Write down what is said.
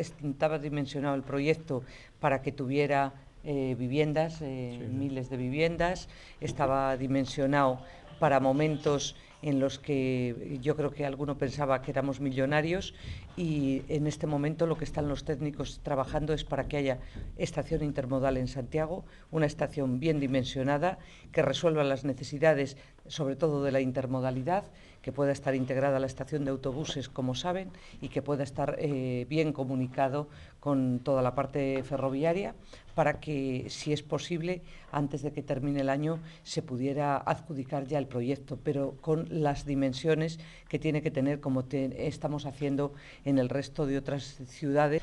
estaba dimensionado el proyecto para que tuviera eh, viviendas, eh, miles de viviendas, estaba dimensionado para momentos en los que yo creo que alguno pensaba que éramos millonarios y en este momento lo que están los técnicos trabajando es para que haya estación intermodal en Santiago, una estación bien dimensionada que resuelva las necesidades sobre todo de la intermodalidad, que pueda estar integrada a la estación de autobuses, como saben, y que pueda estar eh, bien comunicado con toda la parte ferroviaria para que, si es posible, antes de que termine el año se pudiera adjudicar ya el proyecto, pero con las dimensiones que tiene que tener, como estamos haciendo en el resto de otras ciudades.